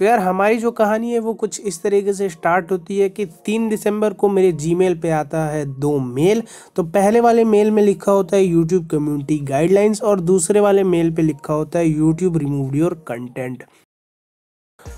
तो यार हमारी जो कहानी है वो कुछ इस तरीके से स्टार्ट होती है कि तीन दिसंबर को मेरे मेल पे आता है दो मेल तो पहले वाले मेल में लिखा होता है यूट्यूब कम्युनिटी गाइडलाइंस और दूसरे वाले मेल पे लिखा होता है यूट्यूब रिमूव योर कंटेंट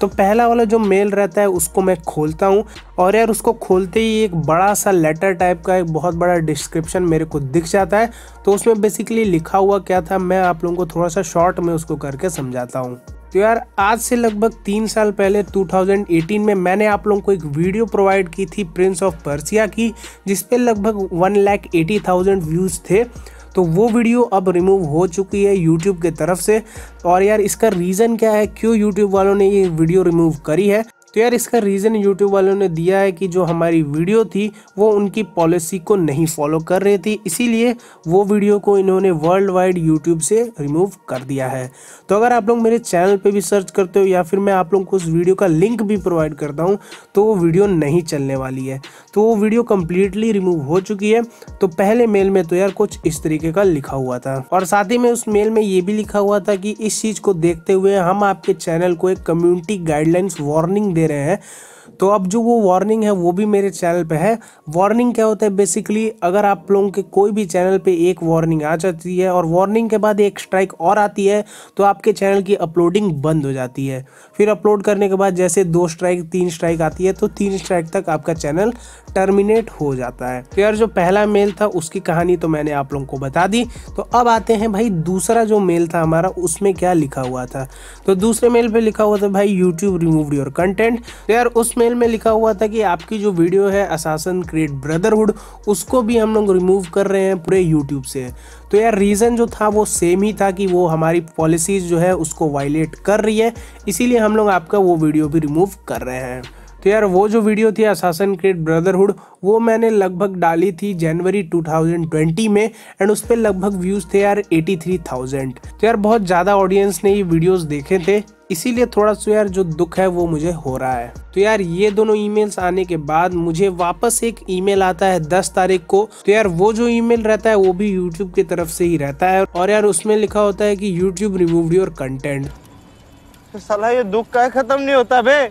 तो पहला वाला जो मेल रहता है उसको मैं खोलता हूँ और यार उसको खोलते ही एक बड़ा सा लेटर टाइप का एक बहुत बड़ा डिस्क्रिप्शन मेरे को दिख जाता है तो उसमें बेसिकली लिखा हुआ क्या था मैं आप लोगों को थोड़ा सा शॉर्ट में उसको करके समझाता हूँ तो यार आज से लगभग तीन साल पहले 2018 में मैंने आप लोगों को एक वीडियो प्रोवाइड की थी प्रिंस ऑफ पर्सिया की जिसपे लगभग one lakh eighty thousand views थे तो वो वीडियो अब रिमूव हो चुकी है यूट्यूब की तरफ से और यार इसका रीज़न क्या है क्यों यूट्यूब वालों ने ये वीडियो रिमूव करी है तो यार इसका रीज़न यूट्यूब वालों ने दिया है कि जो हमारी वीडियो थी वो उनकी पॉलिसी को नहीं फॉलो कर रही थी इसीलिए वो वीडियो को इन्होंने वर्ल्ड वाइड यूट्यूब से रिमूव कर दिया है तो अगर आप लोग मेरे चैनल पर भी सर्च करते हो या फिर मैं आप लोग को उस वीडियो का लिंक भी प्रोवाइड करता हूँ तो वो वीडियो नहीं चलने वाली है तो वो वीडियो कम्प्लीटली रिमूव हो चुकी है तो पहले मेल में तो यार कुछ इस तरीके का लिखा हुआ था और साथ ही में उस मेल में ये भी लिखा हुआ था कि इस चीज़ को देखते हुए हम आपके चैनल को एक कम्युनिटी गाइडलाइंस वार्निंग दे रहे हैं तो अब जो वो वार्निंग है वो भी मेरे चैनल पे है वार्निंग क्या होता है बेसिकली अगर आप लोगों के कोई भी चैनल पे एक वार्निंग आ जाती है और वार्निंग के बाद एक स्ट्राइक और आती है तो आपके चैनल की अपलोडिंग बंद हो जाती है फिर अपलोड करने के बाद जैसे दो स्ट्राइक तीन स्ट्राइक आती है तो तीन स्ट्राइक तक आपका चैनल टर्मिनेट हो जाता है तो यार जो पहला मेल था उसकी कहानी तो मैंने आप लोगों को बता दी तो अब आते हैं भाई दूसरा जो मेल था हमारा उसमें क्या लिखा हुआ था तो दूसरे मेल पर लिखा हुआ था भाई यूट्यूब रिमूव योर कंटेंट तो यार उस मेल ईमेल में लिखा हुआ था कि आपकी जो वीडियो है असासन क्रिएट ब्रदरहुड उसको भी हम लोग रिमूव कर रहे हैं पूरे यूट्यूब से तो यार रीज़न जो था वो सेम ही था कि वो हमारी पॉलिसीज़ जो है उसको वायलेट कर रही है इसीलिए हम लोग आपका वो वीडियो भी रिमूव कर रहे हैं तो यार वो जो वीडियो थी असासन क्रिएट ब्रदरहुड वो मैंने लगभग डाली थी जनवरी 2020 में एंड उस पर लगभग व्यूज़ थे यार 83,000 तो यार बहुत ज़्यादा ऑडियंस ने ये वीडियोस देखे थे इसीलिए थोड़ा सा यार जो दुख है वो मुझे हो रहा है तो यार ये दोनों ईमेल्स आने के बाद मुझे वापस एक ईमेल आता है दस तारीख को तो यार वो जो ईमेल रहता है वो भी यूट्यूब की तरफ से ही रहता है और यार उसमें लिखा होता है कि यूट्यूब रिमूव योर कंटेंट तो सलाह ये दुख का खत्म नहीं होता भाई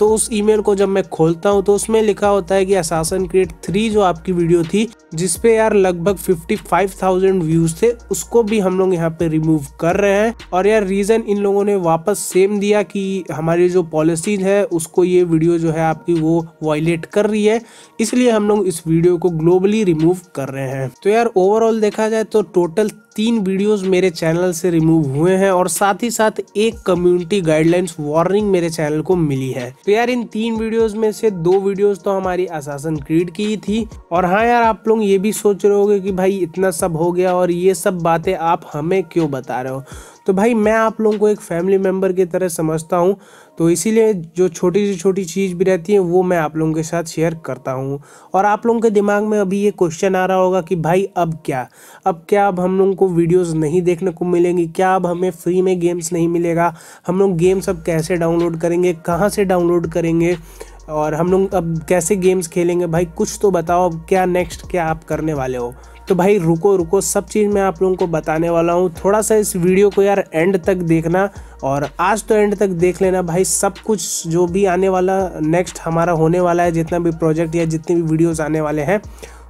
तो उस ईमेल को जब मैं खोलता हूँ तो उसमें लिखा होता है कि असासन क्रिएट थ्री जो आपकी वीडियो थी जिसपे यार लगभग 55,000 व्यूज थे उसको भी हम लोग यहाँ पे रिमूव कर रहे हैं और यार रीज़न इन लोगों ने वापस सेम दिया कि हमारी जो पॉलिसीज है उसको ये वीडियो जो है आपकी वो वायलेट कर रही है इसलिए हम लोग इस वीडियो को ग्लोबली रिमूव कर रहे हैं तो यार ओवरऑल देखा जाए तो टोटल तीन वीडियोस मेरे चैनल से रिमूव हुए हैं और साथ ही साथ एक कम्युनिटी गाइडलाइंस वार्निंग मेरे चैनल को मिली है तो यार इन तीन वीडियोस में से दो वीडियोस तो हमारी असासन क्रीड की थी और हाँ यार आप लोग ये भी सोच रहे होगे कि भाई इतना सब हो गया और ये सब बातें आप हमें क्यों बता रहे हो तो भाई मैं आप लोगों को एक फैमिली मेम्बर की तरह समझता हूँ तो इसीलिए जो छोटी से छोटी चीज़ भी रहती है वो मैं आप लोगों के साथ शेयर करता हूँ और आप लोगों के दिमाग में अभी ये क्वेश्चन आ रहा होगा कि भाई अब क्या अब क्या अब हम लोगों को वीडियोस नहीं देखने को मिलेंगी क्या अब हमें फ्री में गेम्स नहीं मिलेगा हम लोग गेम्स अब कैसे डाउनलोड करेंगे कहाँ से डाउनलोड करेंगे और हम लोग अब कैसे गेम्स खेलेंगे भाई कुछ तो बताओ अब क्या नेक्स्ट क्या आप करने वाले हो तो भाई रुको रुको सब चीज़ मैं आप लोगों को बताने वाला हूँ थोड़ा सा इस वीडियो को यार एंड तक देखना और आज तो एंड तक देख लेना भाई सब कुछ जो भी आने वाला नेक्स्ट हमारा होने वाला है जितना भी प्रोजेक्ट या जितने भी वीडियोज़ आने वाले हैं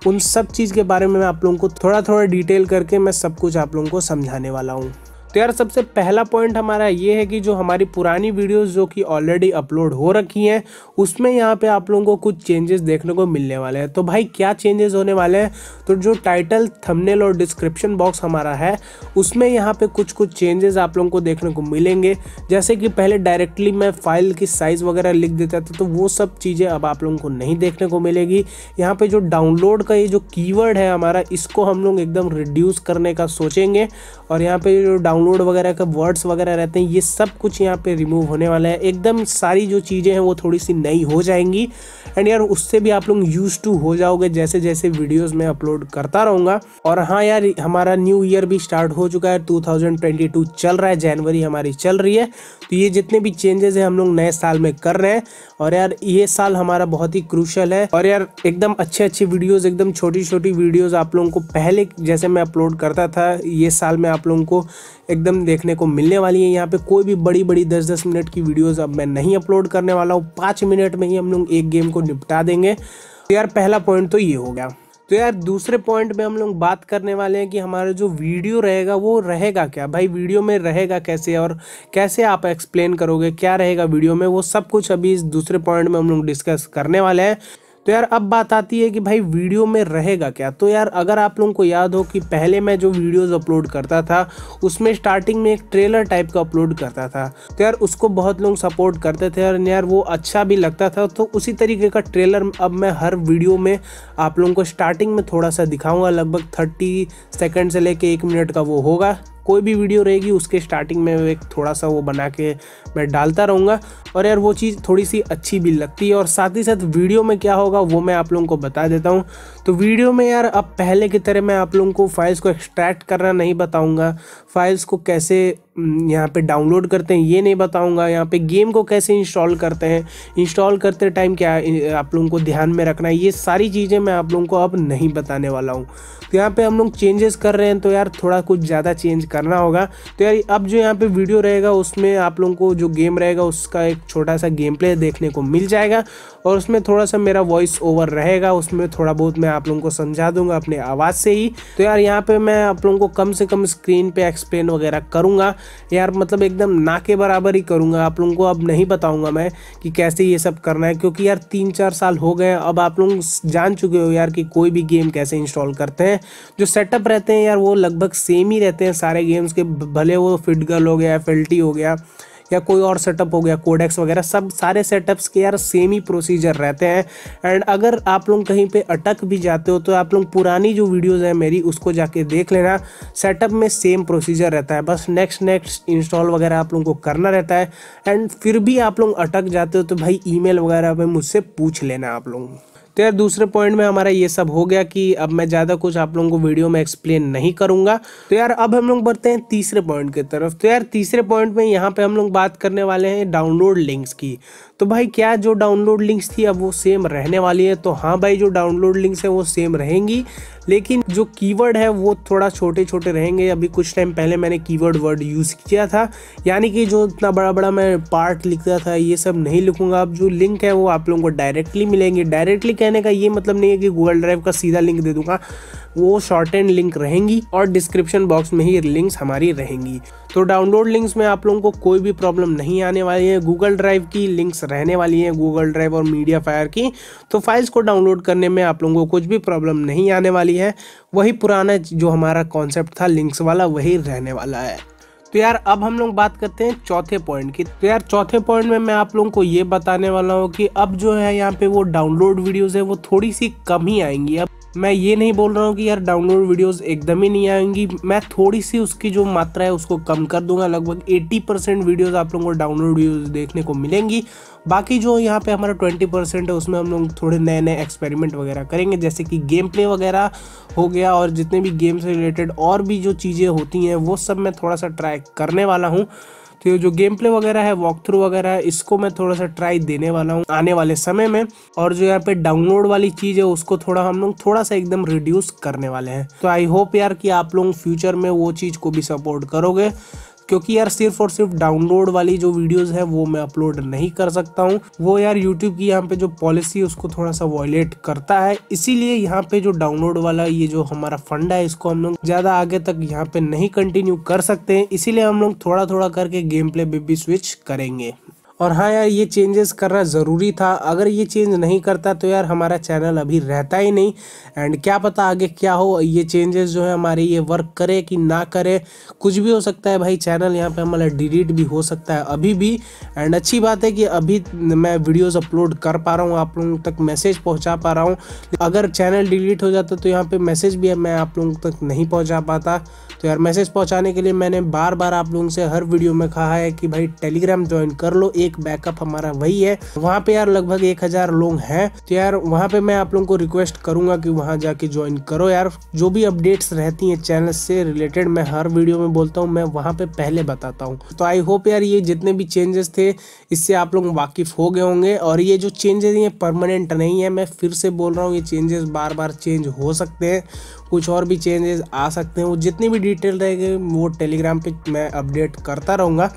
उन सब चीज़ के बारे में मैं आप लोगों को थोड़ा थोड़ा डिटेल करके मैं सब कुछ आप लोगों को समझाने वाला हूँ तो यार सबसे पहला पॉइंट हमारा ये है कि जो हमारी पुरानी वीडियोस जो कि ऑलरेडी अपलोड हो रखी हैं उसमें यहाँ पे आप लोगों को कुछ चेंजेस देखने को मिलने वाले हैं तो भाई क्या चेंजेस होने वाले हैं तो जो टाइटल थंबनेल और डिस्क्रिप्शन बॉक्स हमारा है उसमें यहाँ पे कुछ कुछ चेंजेस आप लोगों को देखने को मिलेंगे जैसे कि पहले डायरेक्टली मैं फाइल की साइज़ वगैरह लिख देता था तो वो सब चीज़ें अब आप लोगों को नहीं देखने को मिलेगी यहाँ पर जो डाउनलोड का ये जो कीवर्ड है हमारा इसको हम लोग एकदम रिड्यूस करने का सोचेंगे और यहाँ पर जो डाउन डाउनलोड वगैरह का वर्ड्स वगैरह रहते हैं ये सब कुछ यहाँ पे रिमूव होने वाला है एकदम सारी जो चीज़ें हैं वो थोड़ी सी नई हो जाएंगी एंड यार उससे भी आप लोग यूज टू हो जाओगे जैसे जैसे वीडियोज़ में अपलोड करता रहूँगा और हाँ यार हमारा न्यू ईयर भी स्टार्ट हो चुका है टू चल रहा है जनवरी हमारी चल रही है तो ये जितने भी चेंजेस हैं हम लोग नए साल में कर रहे हैं और यार ये साल हमारा बहुत ही क्रूशल है और यार एकदम अच्छे अच्छे वीडियोज़ एकदम छोटी छोटी वीडियोज़ आप लोगों को पहले जैसे मैं अपलोड करता था ये साल में आप लोगों को एकदम देखने को मिलने वाली है यहाँ पे कोई भी बड़ी बड़ी दस दस मिनट की वीडियोज़ अब मैं नहीं अपलोड करने वाला हूँ पाँच मिनट में ही हम लोग एक गेम को निपटा देंगे तो यार पहला पॉइंट तो ये हो गया तो यार दूसरे पॉइंट में हम लोग बात करने वाले हैं कि हमारा जो वीडियो रहेगा वो रहेगा क्या भाई वीडियो में रहेगा कैसे और कैसे आप एक्सप्लेन करोगे क्या रहेगा वीडियो में वो सब कुछ अभी इस दूसरे पॉइंट में हम लोग डिस्कस करने वाले हैं तो यार अब बात आती है कि भाई वीडियो में रहेगा क्या तो यार अगर आप लोगों को याद हो कि पहले मैं जो वीडियोस अपलोड करता था उसमें स्टार्टिंग में एक ट्रेलर टाइप का अपलोड करता था तो यार उसको बहुत लोग सपोर्ट करते थे और यार वो अच्छा भी लगता था तो उसी तरीके का ट्रेलर अब मैं हर वीडियो में आप लोगों को स्टार्टिंग में थोड़ा सा दिखाऊँगा लगभग थर्टी सेकेंड से लेकर एक मिनट का वो होगा कोई भी वीडियो रहेगी उसके स्टार्टिंग में एक थोड़ा सा वो बना के मैं डालता रहूँगा और यार वो चीज़ थोड़ी सी अच्छी भी लगती है और साथ ही साथ वीडियो में क्या होगा वो मैं आप लोगों को बता देता हूँ तो वीडियो में यार अब पहले की तरह मैं आप लोगों को फाइल्स को एक्सट्रैक्ट करना नहीं बताऊँगा फाइल्स को कैसे हम्म, यहाँ पे डाउनलोड करते हैं ये नहीं बताऊंगा यहाँ पे गेम को कैसे इंस्टॉल करते हैं इंस्टॉल करते टाइम क्या आप लोगों को ध्यान में रखना है ये सारी चीज़ें मैं आप लोगों को अब नहीं बताने वाला हूँ तो यहाँ पे हम लोग चेंजेस कर रहे हैं तो यार थोड़ा कुछ ज़्यादा चेंज करना होगा तो यार अब जो यहाँ पे वीडियो रहेगा उसमें आप लोगों को जो गेम रहेगा उसका एक छोटा सा गेम प्ले देखने को मिल जाएगा और उसमें थोड़ा सा मेरा वॉइस ओवर रहेगा उसमें थोड़ा बहुत मैं आप लोगों को समझा दूंगा अपने आवाज़ से ही तो यार यहाँ पर मैं आप लोगों को कम से कम स्क्रीन पर एक्सप्लेन वगैरह करूँगा यार मतलब एकदम ना के बराबर ही करूँगा आप लोगों को अब नहीं बताऊँगा मैं कि कैसे ये सब करना है क्योंकि यार तीन चार साल हो गए अब आप लोग जान चुके हो यार कि कोई भी गेम कैसे इंस्टॉल करते हैं जो सेटअप रहते हैं यार वो लगभग सेम ही रहते हैं सारे गेम्स के भले वो फिटगल हो गया फिल्टी हो गया या कोई और सेटअप हो गया कोडेक्स वगैरह सब सारे सेटअप्स के यार सेम ही प्रोसीजर रहते हैं एंड अगर आप लोग कहीं पे अटक भी जाते हो तो आप लोग पुरानी जो वीडियोज़ हैं मेरी उसको जाके देख लेना सेटअप में सेम प्रोसीजर रहता है बस नेक्स्ट नेक्स्ट इंस्टॉल वगैरह आप लोगों को करना रहता है एंड फिर भी आप लोग अटक जाते हो तो भाई ई वगैरह पर मुझसे पूछ लेना आप लोग तो यार दूसरे पॉइंट में हमारा ये सब हो गया कि अब मैं ज़्यादा कुछ आप लोगों को वीडियो में एक्सप्लेन नहीं करूँगा तो यार अब हम लोग बढ़ते हैं तीसरे पॉइंट की तरफ तो यार तीसरे पॉइंट में यहाँ पर हम लोग बात करने वाले हैं डाउनलोड लिंक्स की तो भाई क्या जो डाउनलोड लिंक्स थी अब वो सेम रहने वाली है तो हाँ भाई जो डाउनलोड लिंक्स है वो सेम रहेंगी लेकिन जो कीवर्ड है वो थोड़ा छोटे छोटे रहेंगे अभी कुछ टाइम पहले मैंने कीवर्ड वर्ड यूज़ किया था यानी कि जो इतना बड़ा बड़ा मैं पार्ट लिखता था ये सब नहीं लिखूंगा अब जो लिंक है वो आप लोगों को डायरेक्टली मिलेंगे डायरेक्टली कहने का ये मतलब नहीं है कि गूगल ड्राइव का सीधा लिंक दे दूंगा वो शॉर्ट एंड लिंक रहेंगी और डिस्क्रिप्शन बॉक्स में ही लिंक्स हमारी रहेंगी तो डाउनलोड लिंक्स में आप लोगों को कोई भी प्रॉब्लम नहीं आने वाली है गूगल ड्राइव की लिंक्स रहने वाली है गूगल ड्राइव और मीडिया फायर की तो फाइल्स को डाउनलोड करने में आप लोगों को कुछ भी प्रॉब्लम नहीं आने वाली है वही पुराना जो हमारा कॉन्सेप्ट था लिंक्स वाला वही रहने वाला है तो यार अब हम लोग बात करते हैं चौथे पॉइंट की तो यार चौथे पॉइंट में मैं आप लोगों को ये बताने वाला हूँ कि अब जो है यहाँ पे वो डाउनलोड वीडियोस है वो थोड़ी सी कम ही आएंगी अब मैं ये नहीं बोल रहा हूँ कि यार डाउनलोड वीडियोस एकदम ही नहीं आएंगी मैं थोड़ी सी उसकी जो मात्रा है उसको कम कर दूंगा लगभग 80 परसेंट वीडियोज़ आप लोगों को डाउनलोड वीडियोस देखने को मिलेंगी बाकी जो यहाँ पे हमारा 20 परसेंट है उसमें हम लोग थोड़े नए नए एक्सपेरिमेंट वगैरह करेंगे जैसे कि गेम प्ले वगैरह हो गया और जितने भी गेम से रिलेटेड और भी जो चीज़ें होती हैं वो सब मैं थोड़ा सा ट्राई करने वाला हूँ तो ये जो गेम प्ले वगैरह है वॉक थ्रू वगैरह है इसको मैं थोड़ा सा ट्राई देने वाला हूँ आने वाले समय में और जो यहाँ पे डाउनलोड वाली चीज़ है उसको थोड़ा हम लोग थोड़ा सा एकदम रिड्यूस करने वाले हैं तो आई होप यार कि आप लोग फ्यूचर में वो चीज़ को भी सपोर्ट करोगे क्योंकि यार सिर्फ और सिर्फ डाउनलोड वाली जो वीडियोज़ है वो मैं अपलोड नहीं कर सकता हूँ वो यार यूट्यूब की यहाँ पे जो पॉलिसी है उसको थोड़ा सा वॉयलेट करता है इसीलिए यहाँ पे जो डाउनलोड वाला ये जो हमारा फंड है इसको हम लोग ज़्यादा आगे तक यहाँ पे नहीं कंटिन्यू कर सकते हैं इसीलिए हम लोग थोड़ा थोड़ा करके गेम प्ले भी स्विच करेंगे और हाँ यार ये चेंजेस करना ज़रूरी था अगर ये चेंज नहीं करता तो यार हमारा चैनल अभी रहता ही नहीं एंड क्या पता आगे क्या हो ये चेंजेस जो है हमारे ये वर्क करे कि ना करे कुछ भी हो सकता है भाई चैनल यहाँ पे हमारा डिलीट भी हो सकता है अभी भी एंड अच्छी बात है कि अभी मैं वीडियोज़ अपलोड कर पा रहा हूँ आप लोगों तक मैसेज पहुँचा पा रहा हूँ अगर चैनल डिलीट हो जाता तो यहाँ पर मैसेज भी मैं आप लोगों तक नहीं पहुँचा पाता तो यार मैसेज पहुँचाने के लिए मैंने बार बार आप लोगों से हर वीडियो में कहा है कि भाई टेलीग्राम ज्वाइन कर लो एक एक बैकअप हमारा वही है वहाँ पे यार लगभग एक हजार लोग हैं तो यार वहाँ पे मैं आप लोगों को रिक्वेस्ट करूंगा कि वहाँ जाके ज्वाइन करो यार जो भी अपडेट्स रहती हैं चैनल से रिलेटेड मैं हर वीडियो में बोलता हूँ मैं वहाँ पे पहले बताता हूँ तो आई होप यार ये जितने भी चेंजेस थे इससे आप लोग वाकिफ हो गए होंगे और ये जो चेंजेस ये परमानेंट नहीं है मैं फिर से बोल रहा हूँ ये चेंजेस बार बार चेंज हो सकते हैं कुछ और भी चेंजेस आ सकते हैं वो जितनी भी डिटेल रहेगी वो टेलीग्राम पे मैं अपडेट करता रहूँगा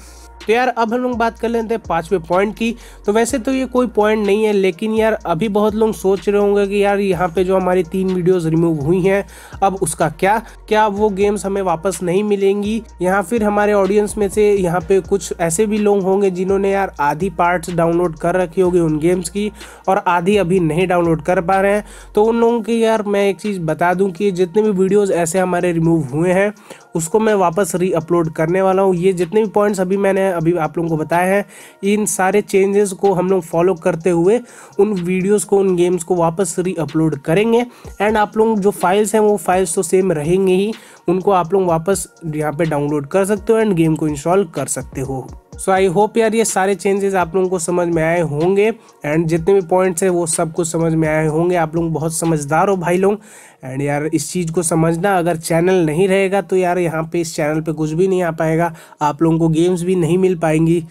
तो यार अब हम लोग बात कर लेते हैं पांचवे पॉइंट की तो वैसे तो ये कोई पॉइंट नहीं है लेकिन यार अभी बहुत लोग सोच रहे होंगे कि यार यहाँ पे जो हमारी तीन वीडियोस रिमूव हुई हैं अब उसका क्या क्या वो गेम्स हमें वापस नहीं मिलेंगी यहाँ फिर हमारे ऑडियंस में से यहाँ पे कुछ ऐसे भी लोग होंगे जिन्होंने यार आधी पार्ट्स डाउनलोड कर रखी होगी उन गेम्स की और आधी अभी नहीं डाउनलोड कर पा रहे हैं तो उन लोगों की यार मैं एक चीज़ बता दूँ कि जितने भी वीडियोज़ ऐसे हमारे रिमूव हुए हैं उसको मैं वापस री अपलोड करने वाला हूँ ये जितने भी पॉइंट्स अभी मैंने अभी आप लोगों को बताया है इन सारे चेंजेस को हम लोग फॉलो करते हुए उन वीडियोस को उन गेम्स को वापस री अपलोड करेंगे एंड आप लोग जो फाइल्स हैं वो फाइल्स तो सेम रहेंगे ही उनको आप लोग वापस यहाँ पर डाउनलोड कर सकते हो एंड गेम को इंस्टॉल कर सकते हो सो आई होप यार ये सारे चेंजेस आप लोगों को समझ में आए होंगे एंड जितने भी पॉइंट्स हैं वो सब कुछ समझ में आए होंगे आप लोग बहुत समझदार हो भाई लोग एंड यार इस चीज़ को समझना अगर चैनल नहीं रहेगा तो यार यहाँ पे इस चैनल पे कुछ भी नहीं आ पाएगा आप लोगों को गेम्स भी नहीं मिल पाएंगी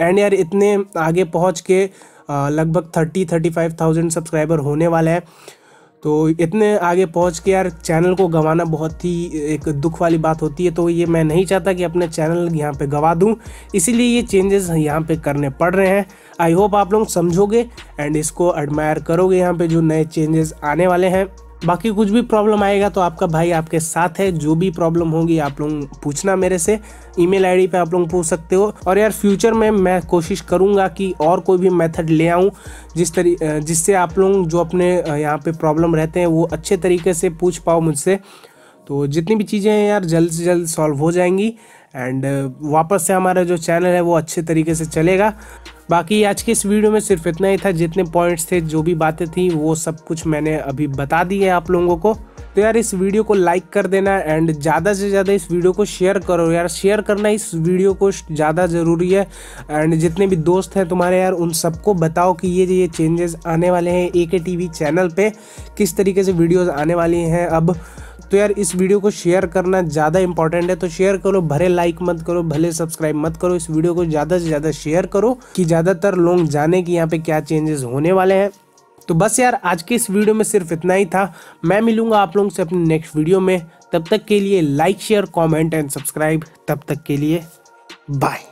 एंड यार इतने आगे पहुँच के लगभग thirty thirty five thousand subscriber होने वाला है तो इतने आगे पहुंच के यार चैनल को गंवाना बहुत ही एक दुख वाली बात होती है तो ये मैं नहीं चाहता कि अपने चैनल यहाँ पे गवा दूँ इसीलिए ये चेंजेस यहाँ पे करने पड़ रहे हैं आई होप आप लोग समझोगे एंड इसको एडमायर करोगे यहाँ पे जो नए चेंजेस आने वाले हैं बाकी कुछ भी प्रॉब्लम आएगा तो आपका भाई आपके साथ है जो भी प्रॉब्लम होगी आप लोग पूछना मेरे से ईमेल आईडी पे आप लोग पूछ सकते हो और यार फ्यूचर में मैं कोशिश करूँगा कि और कोई भी मेथड ले आऊँ जिस तरी जिससे आप लोग जो अपने यहाँ पे प्रॉब्लम रहते हैं वो अच्छे तरीके से पूछ पाओ मुझसे तो जितनी भी चीज़ें हैं यार जल्द से जल्द सॉल्व हो जाएंगी एंड uh, वापस से हमारा जो चैनल है वो अच्छे तरीके से चलेगा बाकी आज के इस वीडियो में सिर्फ इतना ही था जितने पॉइंट्स थे जो भी बातें थी वो सब कुछ मैंने अभी बता दी है आप लोगों को तो यार इस वीडियो को लाइक कर देना एंड ज़्यादा से ज़्यादा इस वीडियो को शेयर करो यार शेयर करना इस वीडियो को ज़्यादा ज़रूरी है एंड जितने भी दोस्त हैं तुम्हारे यार उन सबको बताओ कि ये ये चेंजेस आने वाले हैं ए के टी चैनल पर किस तरीके से वीडियोज़ आने वाली हैं अब तो यार इस वीडियो को शेयर करना ज़्यादा इंपॉर्टेंट है तो शेयर करो भले लाइक मत करो भले सब्सक्राइब मत करो इस वीडियो को ज़्यादा से ज़्यादा शेयर करो कि ज़्यादातर लोग जाने कि यहाँ पे क्या चेंजेस होने वाले हैं तो बस यार आज के इस वीडियो में सिर्फ इतना ही था मैं मिलूंगा आप लोगों से अपने नेक्स्ट वीडियो में तब तक के लिए like share comment and subscribe तब तक के लिए बाय